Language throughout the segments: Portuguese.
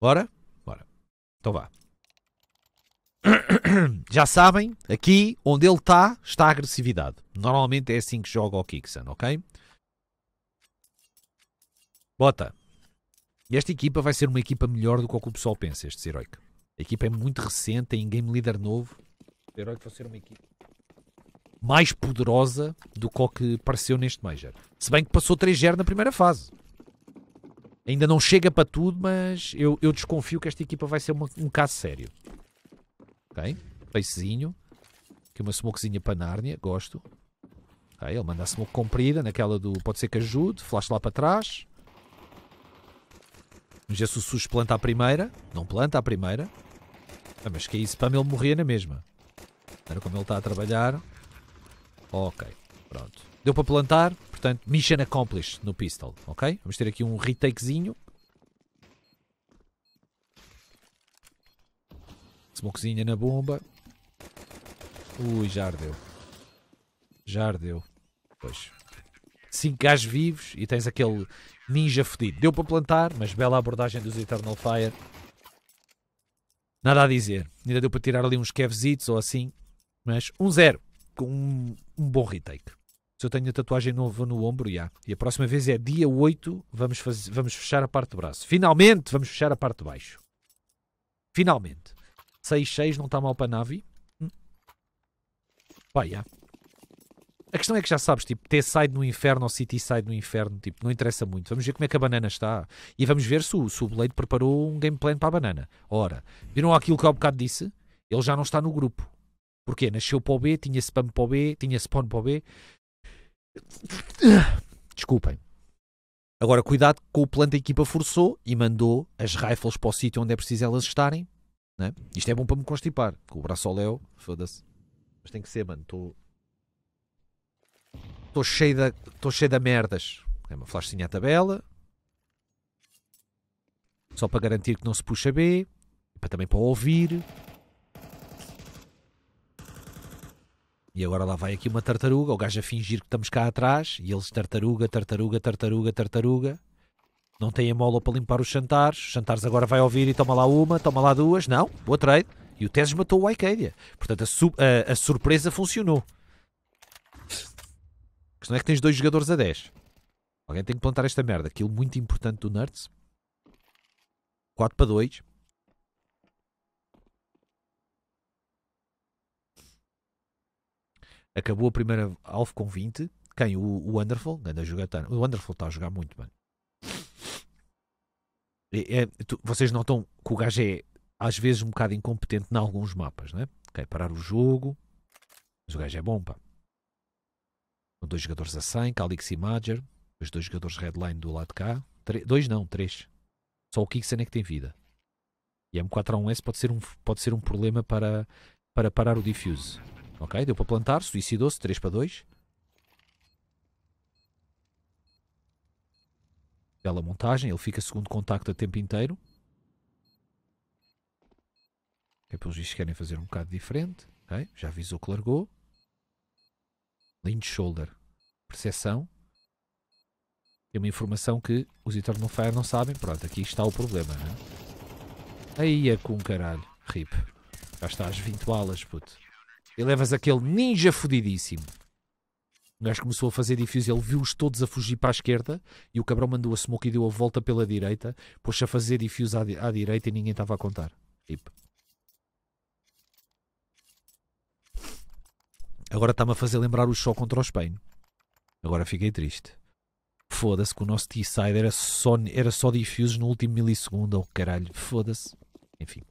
Bora? Bora. Então vá. Já sabem, aqui onde ele está, está a agressividade. Normalmente é assim que joga o Kixan, ok? Bota. Esta equipa vai ser uma equipa melhor do que o que o pessoal pensa, este Heroic. A equipa é muito recente, tem game leader novo. O Heroic vai ser uma equipa mais poderosa do que o que pareceu neste Major. Se bem que passou 3-0 na primeira fase. Ainda não chega para tudo, mas eu, eu desconfio que esta equipa vai ser uma, um caso sério. Ok? Pacezinho. Aqui uma smokezinha para Nárnia. Gosto. Okay, ele manda a smoke comprida, naquela do pode ser que ajude. Flash lá para trás. Vamos ver se o SUS planta a primeira. Não planta a primeira. Ah, mas que é isso, Para ele morria na mesma. Era como ele está a trabalhar. Ok, pronto. Deu para plantar, portanto, mission accomplished no pistol, ok? Vamos ter aqui um retakezinho. Smokezinha na bomba. Ui, já ardeu. Já ardeu. Pois. Cinco gajos vivos e tens aquele ninja fodido Deu para plantar, mas bela abordagem dos Eternal Fire. Nada a dizer. Ainda deu para tirar ali uns kevzitos ou assim. Mas um zero. Com um, um bom retake. Se eu tenho a tatuagem nova no ombro, já. E a próxima vez é dia 8, vamos, fazer, vamos fechar a parte do braço. Finalmente vamos fechar a parte de baixo. Finalmente. 6-6 não está mal para a nave. Hum. Pá, já. A questão é que já sabes, tipo, ter side no inferno ou city side no inferno, tipo, não interessa muito. Vamos ver como é que a banana está. E vamos ver se o, se o Blade preparou um game plan para a banana. Ora, viram aquilo que há bocado disse? Ele já não está no grupo. Porquê? Nasceu para o B, tinha spam para o B, tinha spawn para o B. Desculpem. Agora, cuidado com o plano da equipa forçou e mandou as rifles para o sítio onde é preciso elas estarem. Né? Isto é bom para me constipar. Com o braço ao Léo, foda-se. Mas tem que ser, mano. Estou. Estou cheio, da... cheio da merdas. É uma flashinha à tabela. Só para garantir que não se puxa B. Para também para ouvir. E agora lá vai aqui uma tartaruga, o gajo a fingir que estamos cá atrás, e eles tartaruga, tartaruga, tartaruga, tartaruga. Não tem a mola para limpar os chantares. Os chantares agora vai ouvir e toma lá uma, toma lá duas. Não, boa trade. E o Teses matou o Arcadia. Portanto, a, a, a, surpresa funcionou. A questão é que tens dois jogadores a 10. Alguém tem que plantar esta merda. Aquilo muito importante do Nerds. 4 para 2. Acabou a primeira alvo com 20. Quem? O, o Wonderful? Anda a jogar, o Wonderful está a jogar muito, mano. É, é, tu, vocês notam que o gajo é às vezes um bocado incompetente em alguns mapas, né? Ok, parar o jogo. Mas o gajo é bom, pá. Com dois jogadores a 100, Calix e Major. Os dois jogadores Redline do lado de cá. Tre dois não, três. Só o Kixen é que tem vida. E M4A1S pode ser um, pode ser um problema para, para parar o Diffuse. Ok, deu para plantar, suicidou-se, 3 para 2. Bela montagem, ele fica segundo contacto a tempo inteiro. Que é pelos vistos querem fazer um bocado diferente. Okay? Já avisou que largou. Lind shoulder. Percepção. Tem uma informação que os Eternal Fire não sabem. Pronto, aqui está o problema. Né? Aí é com caralho. Rip. Já está às 20 balas, puto e levas aquele ninja fodidíssimo. O gajo começou a fazer difícil, ele viu-os todos a fugir para a esquerda e o cabrão mandou a smoke e deu a volta pela direita, pôs a fazer difusos à, di à, direita e ninguém estava a contar. Tipo. Agora está-me a fazer lembrar o show contra o Spain. Agora fiquei triste. Foda-se que o nosso T-Side era só, era só no último milissegundo, ou oh, caralho. Foda-se. Enfim.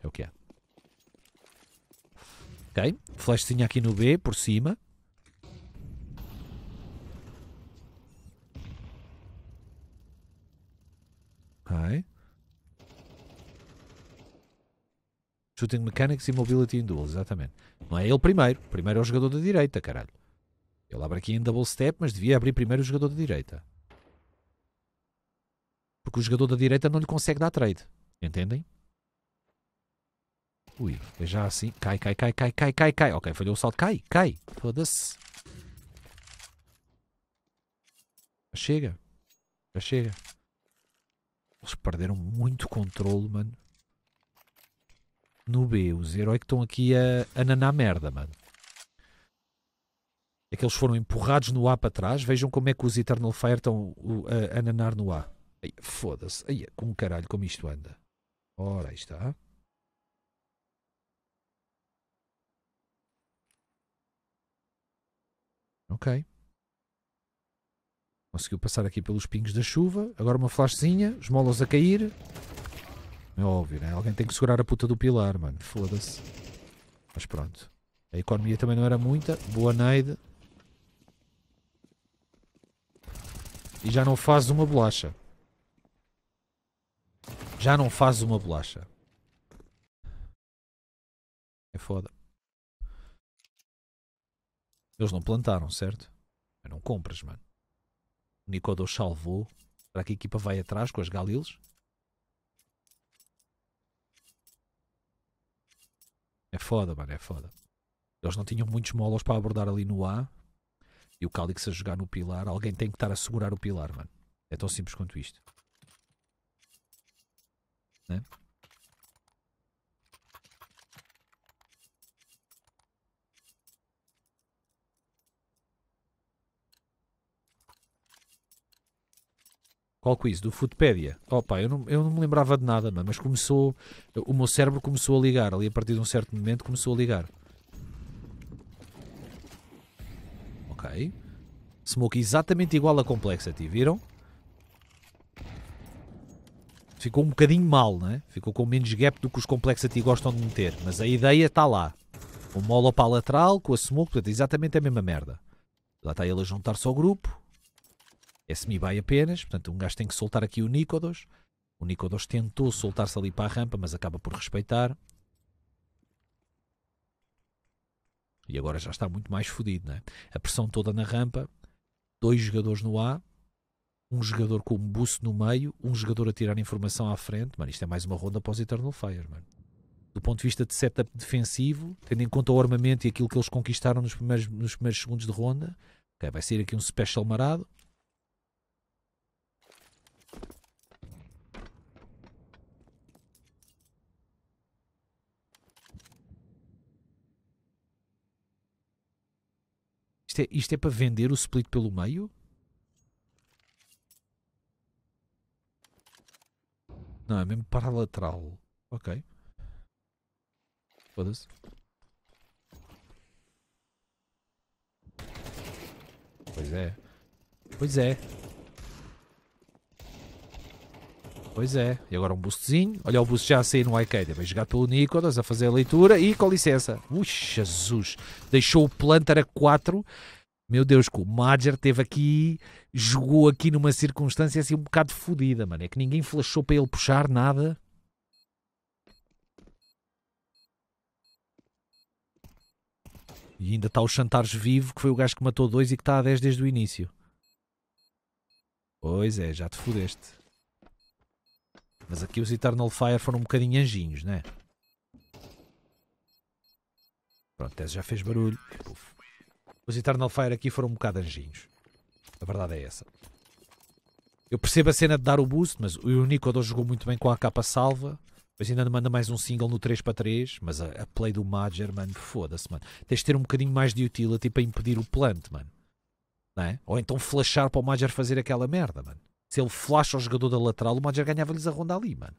É o que é. Ok. Flashzinha aqui no B, por cima. Ok. Shooting Mechanics e Mobility in Duel, exatamente. Não é ele primeiro. Primeiro é o jogador da direita, caralho. Ele abre aqui em double step, mas devia abrir primeiro o jogador da direita. Porque o jogador da direita não lhe consegue dar trade. Entendem? Ui, é já assim. Cai, cai, cai, cai, cai, cai, cai. Ok, falhou o salto. Cai, cai. Foda-se. Já chega. Já chega. Eles perderam muito controle, mano. No B, os heróis que estão aqui a, a nanar merda, mano. É que eles foram empurrados no A para trás. Vejam como é que os Eternal Fire estão a, a nanar no A. Foda-se. É com caralho, como isto anda. Ora, aí está. Ok. Conseguiu passar aqui pelos pingos da chuva. Agora uma flashzinha, os molos a cair. É óbvio, né? Alguém tem que segurar a puta do pilar, mano. Foda-se. Mas pronto. A economia também não era muita. Boa Neide. E já não faz uma bolacha. Já não faz uma bolacha. É foda. Eles não plantaram, certo? Mas não compras, mano. O Nicodou salvou. Será que a equipa vai atrás com as Galiles? É foda, mano, é foda. Eles não tinham muitos molos para abordar ali no A. E o Calix a jogar no pilar. Alguém tem que estar a segurar o pilar, mano. É tão simples quanto isto. Né? qual quiz? Do Foodpedia. Opa, oh, eu não, eu não me lembrava de nada, mano, mas começou, o meu cérebro começou a ligar, ali a partir de um certo momento começou a ligar. Ok. Smoke exatamente igual a Complexity, viram? Ficou um bocadinho mal, né? Ficou com menos gap do que os Complexity gostam de meter, mas a ideia está lá. O molo para a lateral com a Smoke, portanto, é exatamente a mesma merda. Lá está ele a juntar-se ao grupo, é semi-by apenas, portanto, um gajo tem que soltar aqui o Nicodos. O Nicodos tentou soltar-se ali para a rampa, mas acaba por respeitar. E agora já está muito mais fodido, né? A pressão toda na rampa, dois jogadores no A, um jogador com um buço no meio, um jogador a tirar informação à frente. Mano, isto é mais uma ronda após Eternal Fire, mano. Do ponto de vista de setup defensivo, tendo em conta o armamento e aquilo que eles conquistaram nos primeiros, nos primeiros segundos de ronda, okay, vai ser aqui um special marado. Isto é, isto é para vender o split pelo meio? Não, é mesmo para a lateral. Ok. Foda-se. Pois é. Pois é. Pois é, e agora um boostzinho. Olha o busto já a sair no arcade, vai jogar pelo Nicodas a fazer a leitura e com licença. Ui, Jesus, deixou o plantar a 4. Meu Deus, que o Madger teve aqui, jogou aqui numa circunstância assim um bocado fodida, mano. É que ninguém flashou para ele puxar nada. E ainda está o Chantares vivo, que foi o gajo que matou dois e que está a 10 desde o início. Pois é, já te fodeste. Mas aqui os Eternal Fire foram um bocadinho anjinhos, né? Pronto, Tese já fez barulho. Uf. Os Eternal Fire aqui foram um bocado anjinhos. A verdade é essa. Eu percebo a cena de dar o boost, mas o Unicodor jogou muito bem com a capa salva. Depois ainda manda mais um single no 3x3, mas a, a play do Major, mano, foda-se, mano. Tens de ter um bocadinho mais de utility para impedir o plant, mano. É? Ou então flashar para o Major fazer aquela merda, mano se ele flasha o jogador da lateral, o Manchester ganhava-lhes a ronda ali, mano.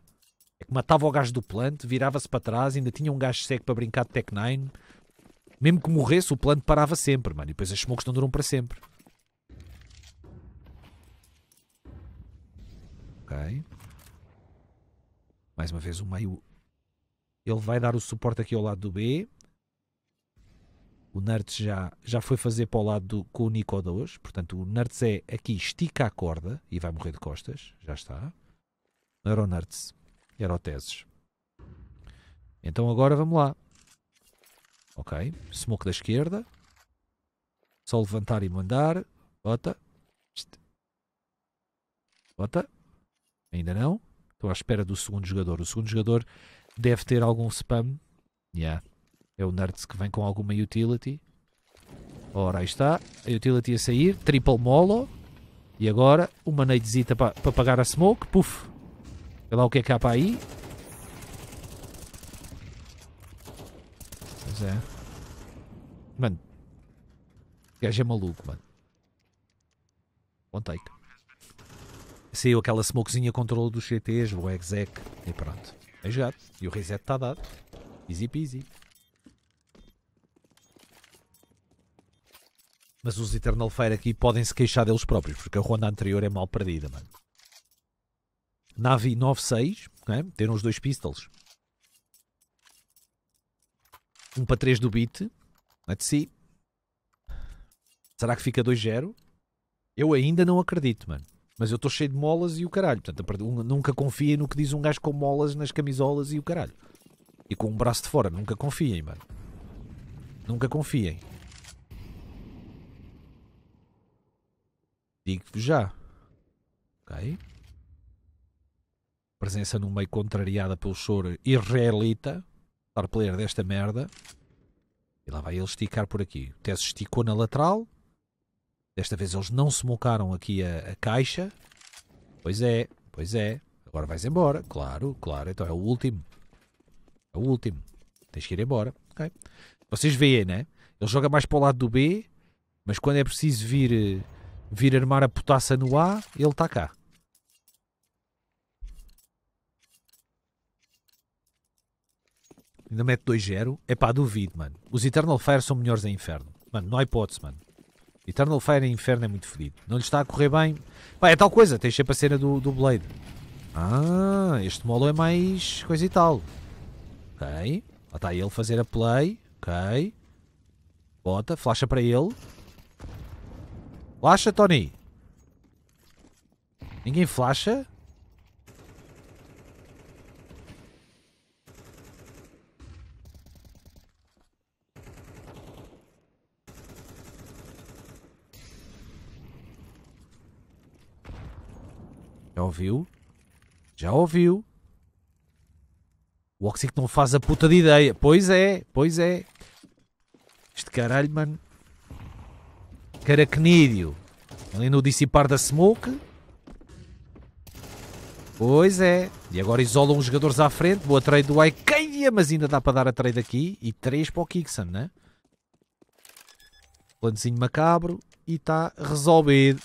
É que matava o gajo do plant virava-se para trás, ainda tinha um gajo seco para brincar de Tech 9. Mesmo que morresse, o plant parava sempre, mano. E depois as smokes não duram para sempre. Ok. Mais uma vez o meio. Ele vai dar o suporte aqui ao lado do B. O Nerds já, já foi fazer para o lado do, com o Nicoda hoje. Portanto, o Nerds é aqui, estica a corda e vai morrer de costas. Já está. Não era o Nerds, era o Teses. Então agora vamos lá. Ok. Smoke da esquerda. Só levantar e mandar. Bota. Bota. Ainda não. Estou à espera do segundo jogador. O segundo jogador deve ter algum spam. Yeah. É o Nerds que vem com alguma utility. Ora, aí está. A utility a sair. Triple molo. E agora uma nadezita para pa pagar a smoke. Puf. Sei lá o que é que há para aí. Pois é. Mano. O gajo é maluco, mano. One take. Saiu aquela smokezinha controle dos CTs, o exec. E pronto. É jogado. E o reset está dado. Easy peasy. Mas os Eternal Fire aqui podem se queixar deles próprios, porque a ronda anterior é mal perdida, mano. Navi 9-6, ter uns os dois pistols. Um para 3 do beat. Let's é see. Será que fica 2-0? Eu ainda não acredito, mano. Mas eu estou cheio de molas e o caralho. Portanto, nunca confiem no que diz um gajo com molas nas camisolas e o caralho. E com um braço de fora. Nunca confiem, mano. Nunca confiem. Digo-vos já. Ok? Presença no meio contrariada pelo choro israelita. Star player desta merda. E lá vai ele esticar por aqui. O Tess esticou na lateral. Desta vez eles não se mocaram aqui a, a caixa. Pois é, pois é. Agora vais embora. Claro, claro. Então é o último. É o último. Tens que ir embora. Ok? Vocês veem, né? Ele joga mais para o lado do B. Mas quando é preciso vir eh, vir armar a putaça no A, ele está cá. Ainda mete 2-0. É pá, duvido, mano. Os Eternal Fire são melhores em Inferno. Mano, não há hipótese, mano. Eternal Fire em Inferno é muito fedido. Não lhe está a correr bem. Pá, é tal coisa. Tens sempre a cena do, do Blade. Ah, este molo é mais coisa e tal. Ok. Lá está ele fazer a play. Ok. Bota, flasha para ele. Flasha, Tony. Ninguém flasha? Já ouviu? Já ouviu? O Oxic não faz a puta de ideia. Pois é, pois é. Este caralho, mano. Caracnídeo. Ali no dissipar da smoke. Pois é. E agora isolam os jogadores à frente. Boa trade do Ikeia, mas ainda dá para dar a trade aqui. E 3 para o Kixan, né? Plantezinho macabro. E está resolvido.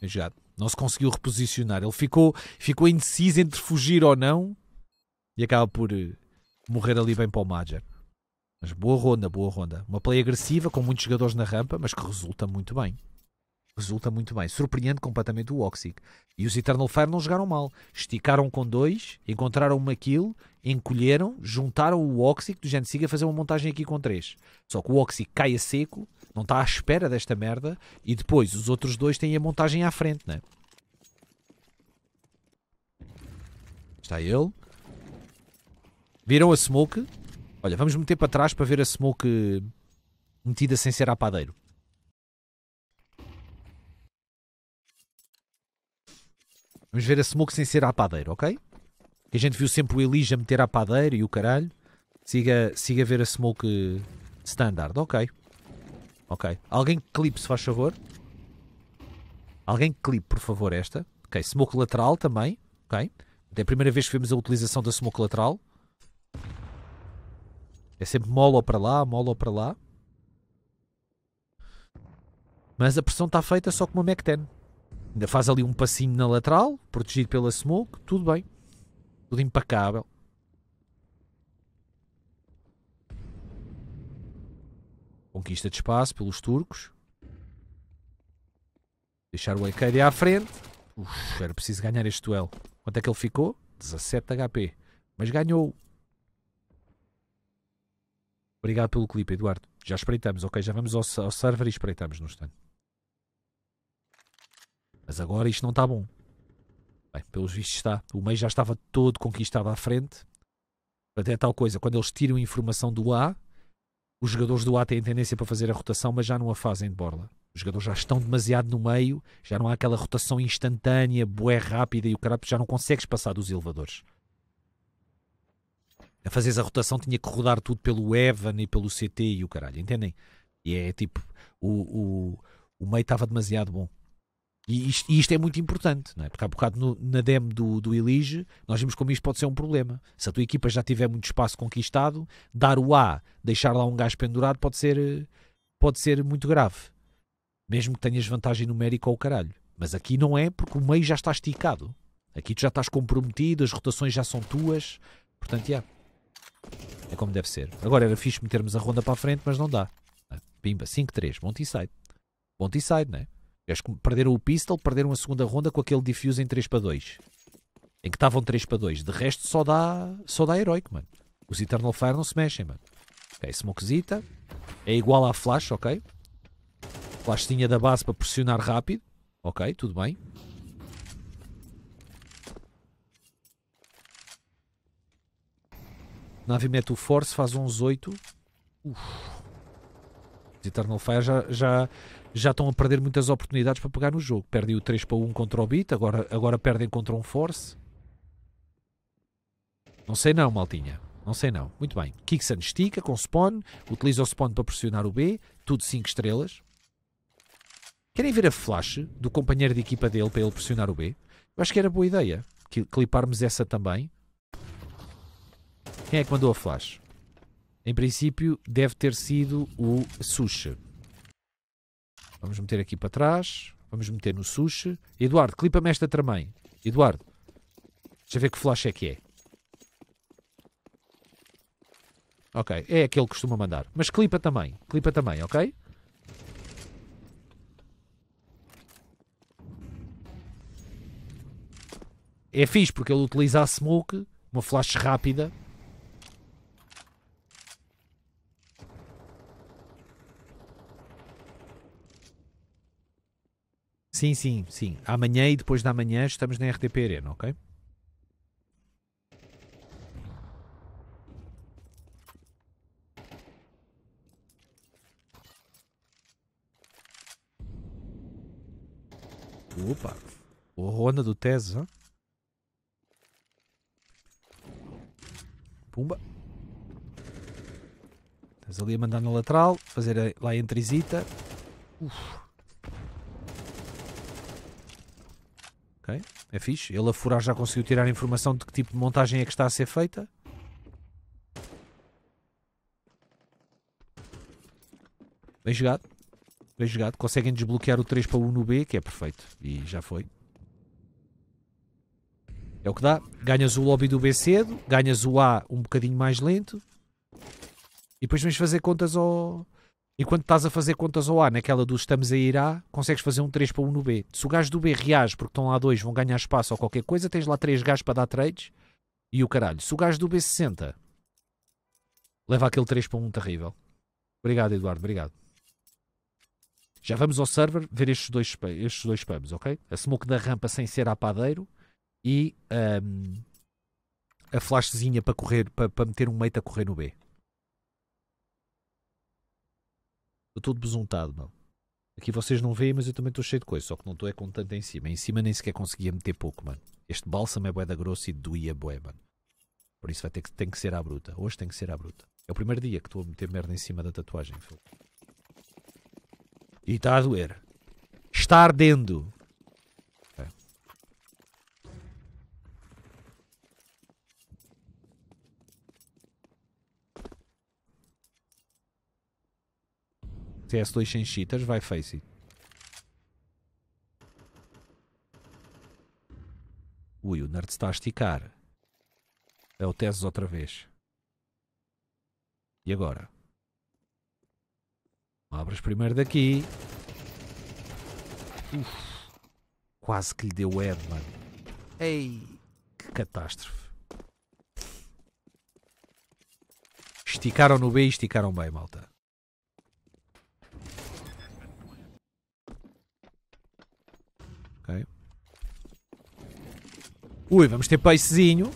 Já, Não se conseguiu reposicionar. Ele ficou, ficou indeciso entre fugir ou não. E acaba por eh, morrer ali bem para o Major. Mas boa ronda, boa ronda. Uma play agressiva com muitos jogadores na rampa, mas que resulta muito bem. Resulta muito bem. Surpreende completamente o Oxic. E os Eternal Fire não jogaram mal. Esticaram com dois, encontraram uma kill, encolheram, juntaram o Oxic do Gen Siga a fazer uma montagem aqui com três. Só que o Oxic cai a seco, não está à espera desta merda, e depois os outros dois têm a montagem à frente, né? Está ele. Viram a smoke? Olha, vamos meter para trás para ver a smoke metida sem ser a padeiro. Vamos ver a smoke sem ser a padeiro, ok? Que a gente viu sempre o Elijah meter a padeiro e o caralho. Siga, siga a ver a smoke standard, ok. Ok. Alguém clipe, se faz favor. Alguém clipe, por favor, esta. Ok, smoke lateral também, ok. É a primeira vez que vemos a utilização da smoke lateral. É sempre mola para lá, mola para lá. Mas a pressão está feita só com uma Mac 10. Ainda faz ali um passinho na lateral, protegido pela smoke, tudo bem. Tudo impecável. Conquista de espaço pelos turcos. Deixar o AKD à frente. era preciso ganhar este duelo. Quanto é que ele ficou? 17 HP. Mas ganhou. Obrigado pelo clipe, Eduardo. Já espreitamos, ok? Já vamos ao, ao server e espreitamos no instante. Mas agora isto não está bom. Bem, pelos vistos está. O meio já estava todo conquistado à frente. Até tal coisa, quando eles tiram informação do A, os jogadores do A têm tendência para fazer a rotação, mas já não a fazem de borla. Os jogadores já estão demasiado no meio, já não há aquela rotação instantânea, boé rápida e o caralho, já não consegues passar dos elevadores a fazeres a rotação tinha que rodar tudo pelo Evan e pelo CT e o caralho, entendem? E é tipo, o, o, o meio estava demasiado bom. E isto, e isto, é muito importante, não é? Porque há bocado no, na demo do, do Elige, nós vimos como isto pode ser um problema. Se a tua equipa já tiver muito espaço conquistado, dar o A, deixar lá um gajo pendurado, pode ser, pode ser muito grave. Mesmo que tenhas vantagem numérica ou caralho. Mas aqui não é, porque o meio já está esticado. Aqui tu já estás comprometido, as rotações já são tuas. Portanto, yeah. É como deve ser. Agora era fixe metermos a ronda para a frente, mas não dá. Ah, pimba, 5-3, Monteyside. Monteyside, né? Eles perderam o pistol, perderam a segunda ronda com aquele diffuse em 3 para 2. Em que estavam 3 para 2. De resto, só dá, só dá heróico, mano. Os Eternal Fire não se mexem, mano. Ok, Smokezita. É igual à Flash, ok? Flash tinha da base para pressionar rápido. Ok, tudo bem. Nave mete o Force, faz uns 8 Os Eternal Fire já, já, já estão a perder muitas oportunidades para pegar no jogo. Perdem o 3 para 1 contra o Beat, agora, agora perdem contra um Force. Não sei não, maltinha. Não sei não. Muito bem. Kixan estica com spawn, utiliza o spawn para pressionar o B, tudo 5 estrelas. Querem ver a flash do companheiro de equipa dele para ele pressionar o B? Eu acho que era boa ideia cliparmos essa também. Quem é que mandou a flash? Em princípio, deve ter sido o Sushi. Vamos meter aqui para trás. Vamos meter no Sushi. Eduardo, clipa-me esta também. Eduardo, deixa ver que flash é que é. Ok, é aquele que costuma mandar. Mas clipa também. Clipa também, ok? É fixe porque ele utiliza a smoke, uma flash rápida, Sim, sim, sim. Amanhã e depois da manhã estamos na RTP Arena, ok? Opa! o ronda do Tese, hein? Pumba. Estás ali a mandar na lateral, fazer lá a entrezita. Uf. É fixe. Ele a furar já conseguiu tirar informação de que tipo de montagem é que está a ser feita. Bem jogado. Bem jogado. Conseguem desbloquear o 3 para 1 no B, que é perfeito. E já foi. É o que dá. Ganhas o lobby do B cedo, ganhas o A um bocadinho mais lento. E depois vens fazer contas ao, e quando estás a fazer contas ao A, naquela do estamos a ir A, consegues fazer um 3 para 1 no B. Se o gajo do B reage porque estão lá dois, vão ganhar espaço ou qualquer coisa, tens lá três gajos para dar trades e o caralho. Se o gajo do B se senta, leva aquele 3 para 1 terrível. Obrigado, Eduardo, obrigado. Já vamos ao server ver estes dois, estes dois spams, ok? A smoke da rampa sem ser a padeiro e um, a flashzinha para correr, para, para meter um mate a correr no B. Estou todo besuntado, mano. Aqui vocês não veem, mas eu também estou cheio de coisa, só que não estou é com tanto em cima. Em cima nem sequer conseguia meter pouco, mano. Este bálsamo é bué da grosso e doía bué, mano. Por isso vai ter que, tem que ser à bruta. Hoje tem que ser à bruta. É o primeiro dia que estou a meter merda em cima da tatuagem, filho. E está a doer. Está ardendo. TS2 sem cheaters, vai face it. Ui, o nerd está a esticar. É o Teses outra vez. E agora? Abras primeiro daqui. Uf, quase que lhe deu web, mano. Ei, que catástrofe. Esticaram no B e esticaram bem, malta. Ui, vamos ter pacezinho.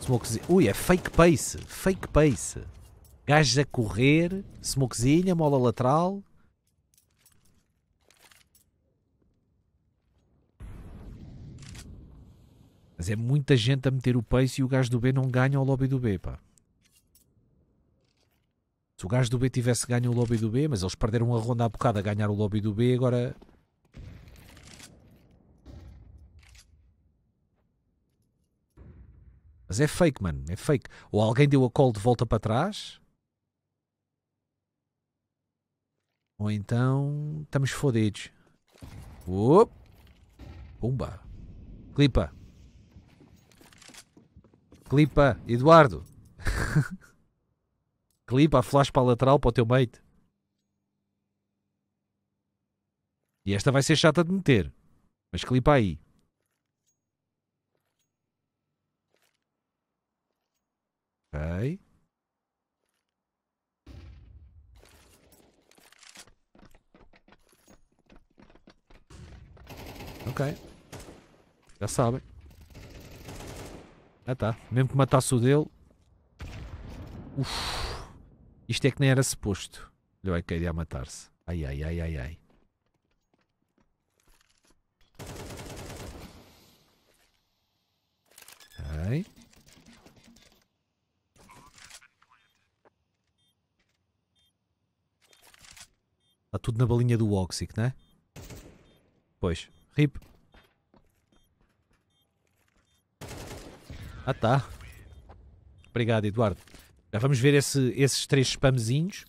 Smokezinho. Ui, é fake pace. Fake pace. Gajos a correr. Smokezinha, mola lateral. Mas é muita gente a meter o pace e o gajo do B não ganha o lobby do B, pá. Se o gajo do B tivesse ganho o lobby do B, mas eles perderam a ronda há bocado a ganhar o lobby do B, agora Mas é fake, mano, é fake. Ou alguém deu a call de volta para trás. Ou então estamos fodidos. Opa. Pumba. Clipa. Clipa, Eduardo. Clipa a flash para a lateral para o teu mate. E esta vai ser chata de meter. Mas clipa aí. Ok. Ok. Já sabem. Ah tá. Mesmo que matasse o dele. Uf. Isto é que nem era suposto. Ele vai cair a matar-se. Ai ai ai ai ai. Ok. Está tudo na balinha do Oxic, né? Pois. RIP. Ah tá. Obrigado, Eduardo. Já vamos ver esse, esses três spamzinhos.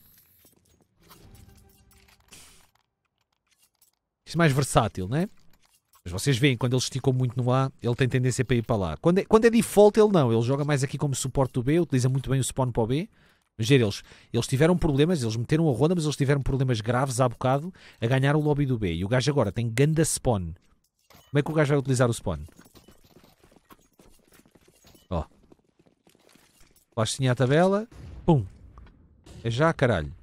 Isso é mais versátil, né? Mas vocês veem, quando ele esticou muito no A, ele tem tendência para ir para lá. Quando é, quando é default, ele não. Ele joga mais aqui como suporte do B, utiliza muito bem o spawn para o B. Mas eles, eles tiveram problemas, eles meteram a ronda, mas eles tiveram problemas graves há bocado a ganhar o lobby do B. E o gajo agora tem ganda spawn. Como é que o gajo vai utilizar o spawn? Ó. lá tinha a tabela. Pum. É já, caralho.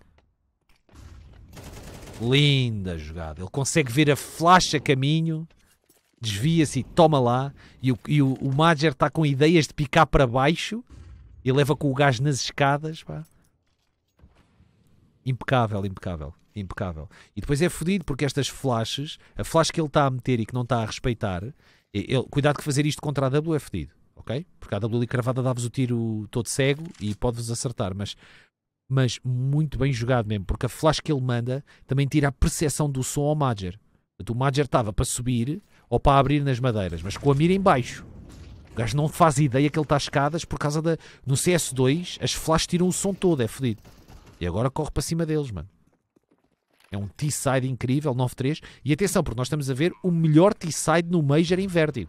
Linda jogada. Ele consegue ver a flash a caminho. Desvia-se e toma lá. E o, e o, o Mager está com ideias de picar para baixo e leva com o gás nas escadas, pá. Impecável, impecável, impecável. E depois é fodido porque estas flashes, a flash que ele está a meter e que não está a respeitar, ele, cuidado que fazer isto contra a W é fodido, ok? Porque a W ali cravada dá-vos o tiro todo cego e pode-vos acertar, mas mas muito bem jogado mesmo, porque a flash que ele manda também tira a percepção do som ao Major. O Major estava para subir ou para abrir nas madeiras, mas com a mira em baixo gajo não faz ideia que ele está a escadas por causa da. No CS2, as flash tiram o som todo, é fodido. E agora corre para cima deles, mano. É um T-side incrível, 9-3. E atenção, porque nós estamos a ver o melhor T-side no Major em Vertigo.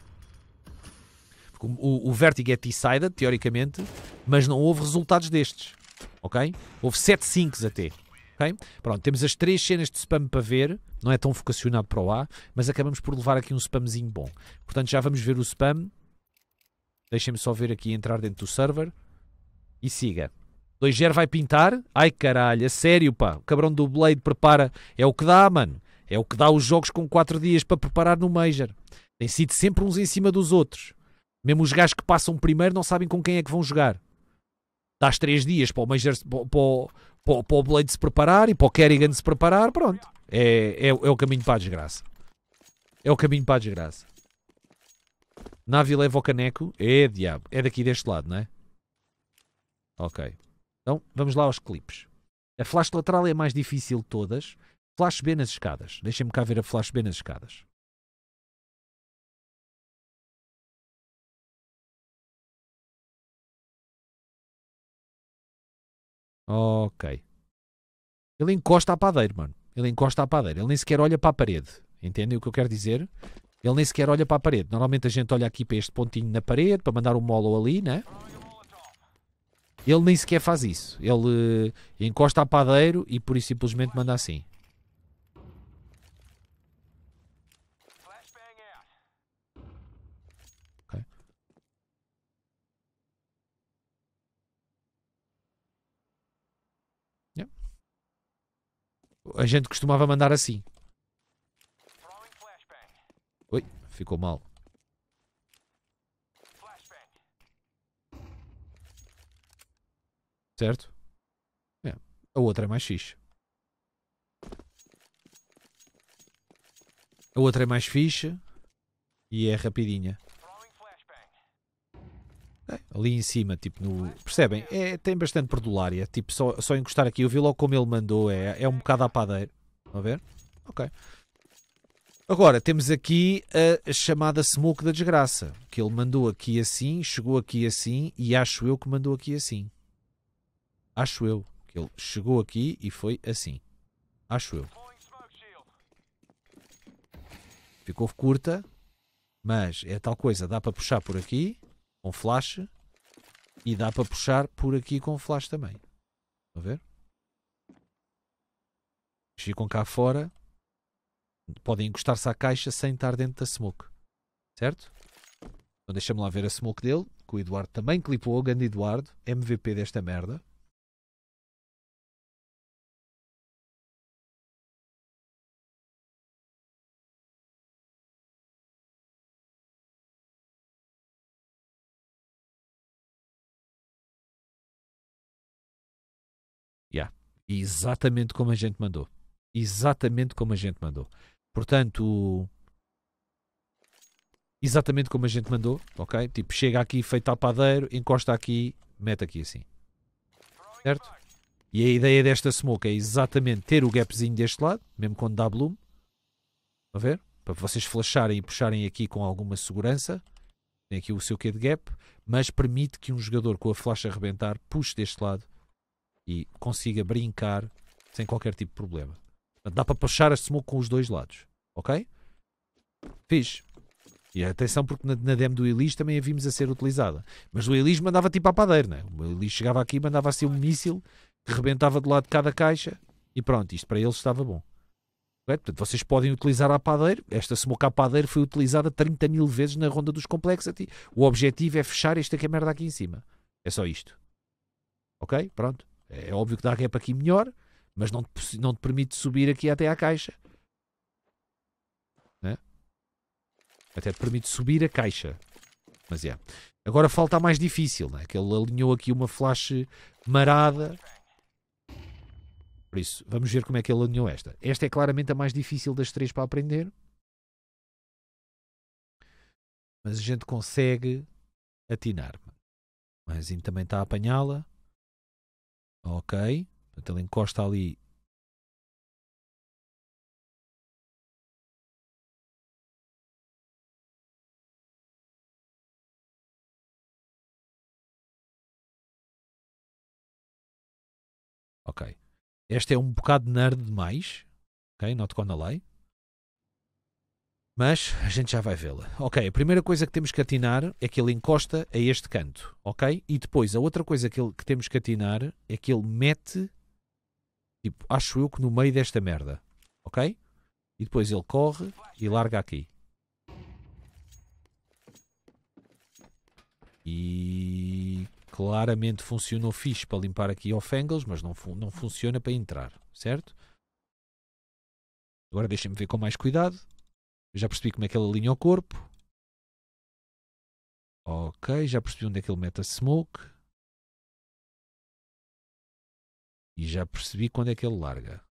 o, o Vertigo é t side teoricamente, mas não houve resultados destes. Ok? Houve 7-5s até. Okay? Pronto, temos as três cenas de spam para ver, não é tão focacionado para o A, mas acabamos por levar aqui um spamzinho bom. Portanto, já vamos ver o spam Deixem-me só ver aqui entrar dentro do server. E siga. 2-0 vai pintar? Ai caralho, a sério pá. O cabrão do Blade prepara. É o que dá, mano. É o que dá os jogos com 4 dias para preparar no Major. Tem sido sempre uns em cima dos outros. Mesmo os gajos que passam primeiro não sabem com quem é que vão jogar. Dás 3 dias para o, Major, para, o, para, para o Blade se preparar e para o Kerrigan se preparar. Pronto. É, é, é o caminho para a desgraça. É o caminho para a desgraça. Nave leva o caneco. É, diabo. É daqui deste lado, não é? Ok. Então, vamos lá aos clipes. A flash lateral é a mais difícil de todas. Flash B nas escadas. Deixem-me cá ver a flash B nas escadas. Ok. Ele encosta à padeira, mano. Ele encosta à padeira. Ele nem sequer olha para a parede. Entendem o que eu quero dizer? Ele nem sequer olha para a parede. Normalmente a gente olha aqui para este pontinho na parede para mandar um molo ali, né? Ele nem sequer faz isso. Ele uh, encosta a padeiro e por isso simplesmente manda assim. A gente costumava mandar assim. ficou mal. Certo? É. A outra é mais fixe. A outra é mais fixe e é rapidinha. É, ali em cima, tipo, no... percebem? É, tem bastante perdulária. Tipo, só, só encostar aqui. Eu vi logo como ele mandou. É, é um bocado à padeira. Estão a ver? Ok. Agora, temos aqui a chamada Smoke da desgraça, que ele mandou aqui assim, chegou aqui assim e acho eu que mandou aqui assim. Acho eu que ele chegou aqui e foi assim. Acho eu. Ficou curta, mas é tal coisa, dá para puxar por aqui com flash e dá para puxar por aqui com flash também. Estão a ver? Ficam cá fora podem encostar-se à caixa sem estar dentro da smoke. Certo? Então deixa-me lá ver a smoke dele, que o Eduardo também clipou, grande Eduardo, MVP desta merda. Exatamente como a gente mandou. Exatamente como a gente mandou. Portanto, exatamente como a gente mandou, ok? Tipo, chega aqui feito tapadeiro, padeiro, encosta aqui, mete aqui assim. Certo? E a ideia desta smoke é exatamente ter o gapzinho deste lado, mesmo quando dá bloom. A ver? Para vocês flasharem e puxarem aqui com alguma segurança. Tem aqui o seu quê de gap, mas permite que um jogador com a flash arrebentar puxe deste lado e consiga brincar sem qualquer tipo de problema. Dá para puxar a smoke com os dois lados. Ok? Fiz. E atenção, porque na, na demo do Elis também a vimos a ser utilizada. Mas o Elis mandava tipo à padeira, né? O Elis chegava aqui e mandava assim um míssil que rebentava do lado de cada caixa e pronto, isto para eles estava bom. Okay? Portanto, vocês podem utilizar a padeira. Esta smoke à padeira foi utilizada 30 mil vezes na ronda dos Complexity. O objetivo é fechar esta câmera é aqui em cima. É só isto. Ok? Pronto. É, é óbvio que dá gap aqui melhor mas não te, não te permite subir aqui até à caixa. Né? Até te permite subir a caixa. Mas é. Yeah. Agora falta a mais difícil, né? que ele alinhou aqui uma flash marada. Por isso, vamos ver como é que ele alinhou esta. Esta é claramente a mais difícil das três para aprender. Mas a gente consegue atinar. Mas ainda também está a apanhá-la. Ok. Portanto, ele encosta ali Ok. Este é um bocado nerd demais. Ok, not gonna lie. Mas a gente já vai vê-la. Ok, a primeira coisa que temos que atinar é que ele encosta a este canto. Ok? E depois a outra coisa que, ele, que temos que atinar é que ele mete Tipo, acho eu que no meio desta merda. Ok? E depois ele corre e larga aqui. E claramente funcionou fixe para limpar aqui off angles, mas não, não funciona para entrar, certo? Agora deixem-me ver com mais cuidado. já percebi como é que ele alinha o corpo. Ok, já percebi onde é que ele mete a smoke. E já percebi quando é que ele larga.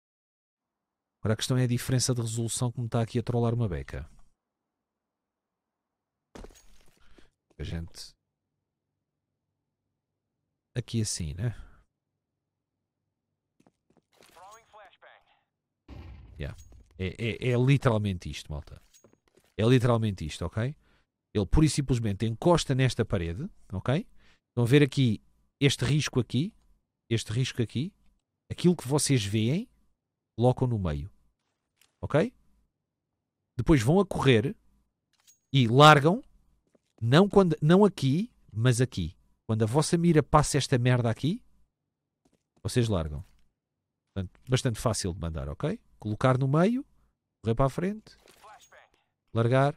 Agora a questão é a diferença de resolução que me está aqui a trollar uma beca. A gente... Aqui assim, né? Yeah. É, é, é literalmente isto, malta. É literalmente isto, ok? Ele pura e simplesmente encosta nesta parede, ok? Estão a ver aqui este risco aqui, este risco aqui, aquilo que vocês veem, colocam no meio. Ok? Depois vão a correr e largam, não, quando, não aqui, mas aqui. Quando a vossa mira passa esta merda aqui, vocês largam. Portanto, bastante fácil de mandar, ok? Colocar no meio, correr para a frente, largar.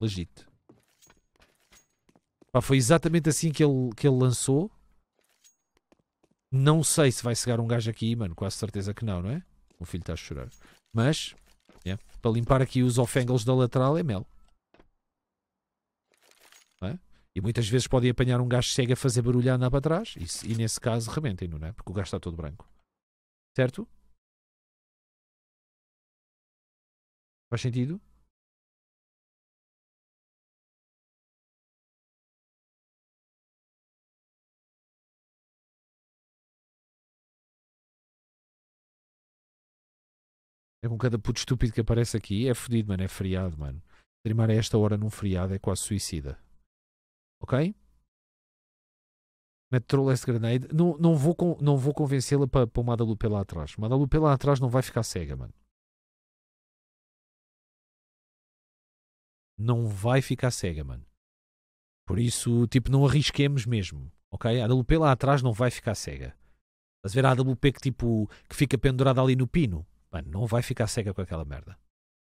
Legito. Pá, foi exatamente assim que ele, que ele lançou. Não sei se vai cegar um gajo aqui, mano. Quase certeza que não, não é? O filho está a chorar. Mas, yeah, para limpar aqui os off-angles da lateral é mel. É? E muitas vezes podem apanhar um gajo cego a fazer barulho a andar para trás. E, e nesse caso, rementem-no, não é? Porque o gajo está todo branco. Certo? Faz sentido? É com cada puto estúpido que aparece aqui. É fodido, mano. É feriado, mano. Streamar a esta hora num feriado é quase suicida. Ok? Mete Trollest Grenade. Não, não vou, não vou convencê-la para uma Madalupe lá atrás. Madalupe lá atrás não vai ficar cega, mano. Não vai ficar cega, mano. Por isso, tipo, não arrisquemos mesmo. Ok? A AWP lá atrás não vai ficar cega. Estás a ver a AWP que, tipo, que fica pendurada ali no pino? Mano, não vai ficar cega com aquela merda.